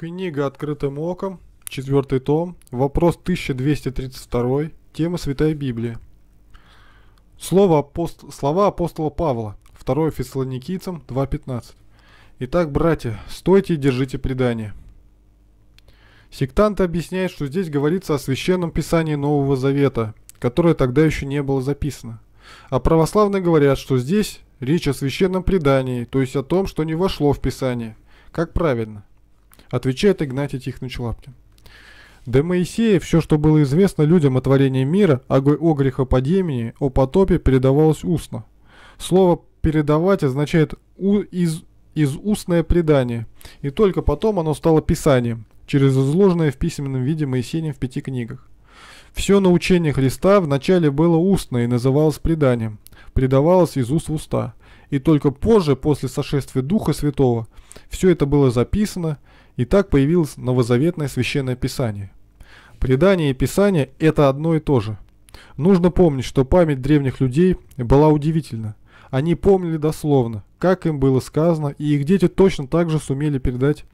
Книга «Открытым оком», четвертый том, вопрос 1232, тема Святой Библии. Слово апост... Слова апостола Павла, 2 Фессалоникийцам 2.15. Итак, братья, стойте и держите предание. Сектанты объясняют, что здесь говорится о священном писании Нового Завета, которое тогда еще не было записано. А православные говорят, что здесь речь о священном предании, то есть о том, что не вошло в Писание. Как правильно? отвечает Игнатий Тихонович Лапкин. До Моисея все, что было известно людям о творении мира, о грехопадении, о потопе, передавалось устно. Слово «передавать» означает у, из, из устное предание, и только потом оно стало писанием, через изложенное в письменном виде Моисеем в пяти книгах. Все научение Христа вначале было устное и называлось преданием, предавалось из уст в уста, и только позже, после сошествия Духа Святого, все это было записано, и так появилось новозаветное священное писание. Предание и писание – это одно и то же. Нужно помнить, что память древних людей была удивительна. Они помнили дословно, как им было сказано, и их дети точно так же сумели передать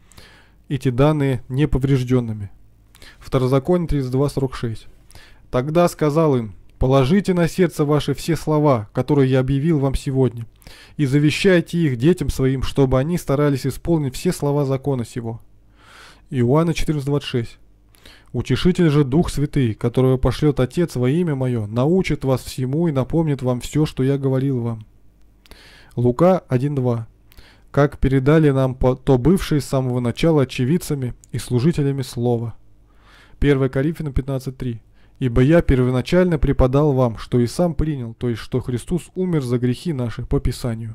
эти данные неповрежденными. Второзаконие 32.46. «Тогда сказал им, Положите на сердце ваши все слова, которые я объявил вам сегодня, и завещайте их детям своим, чтобы они старались исполнить все слова закона сего». Иоанна 14.26 «Утешитель же Дух Святый, которого пошлет Отец во имя Мое, научит вас всему и напомнит вам все, что я говорил вам». Лука 1.2 «Как передали нам то бывшие с самого начала очевидцами и служителями Слова». 1 Коринфянам 15.3 Ибо я первоначально преподал вам, что и сам принял, то есть что Христос умер за грехи наши по Писанию.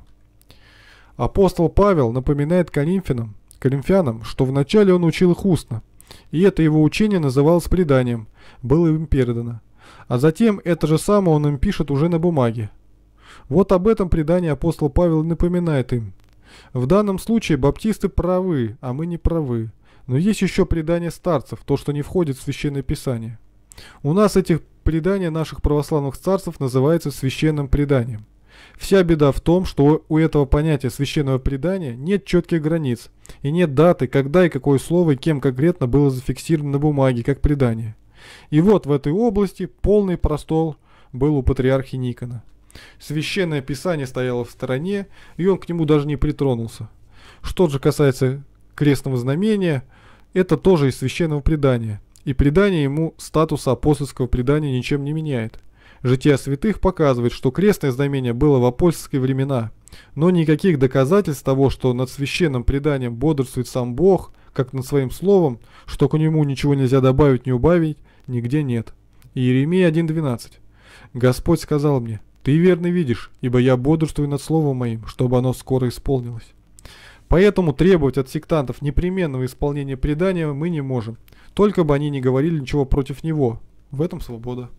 Апостол Павел напоминает Коринфянам, коринфянам, что вначале он учил их устно, и это его учение называлось преданием, было им передано. А затем это же самое он им пишет уже на бумаге. Вот об этом предание апостол Павел напоминает им. В данном случае баптисты правы, а мы не правы. Но есть еще предание старцев, то, что не входит в Священное Писание. У нас этих предание наших православных царств называется священным преданием. Вся беда в том, что у этого понятия священного предания нет четких границ и нет даты, когда и какое слово и кем конкретно было зафиксировано на бумаге как предание. И вот в этой области полный простол был у патриархи Никона. Священное писание стояло в стороне, и он к нему даже не притронулся. Что же касается крестного знамения, это тоже из священного предания, и предание ему статуса апостольского предания ничем не меняет. Житие святых показывает, что крестное знамение было в апостольские времена, но никаких доказательств того, что над священным преданием бодрствует сам Бог, как над своим словом, что к нему ничего нельзя добавить, не убавить, нигде нет. Иеремия 1.12. «Господь сказал мне, ты верно видишь, ибо я бодрствую над словом моим, чтобы оно скоро исполнилось». Поэтому требовать от сектантов непременного исполнения предания мы не можем, только бы они не говорили ничего против него. В этом свобода.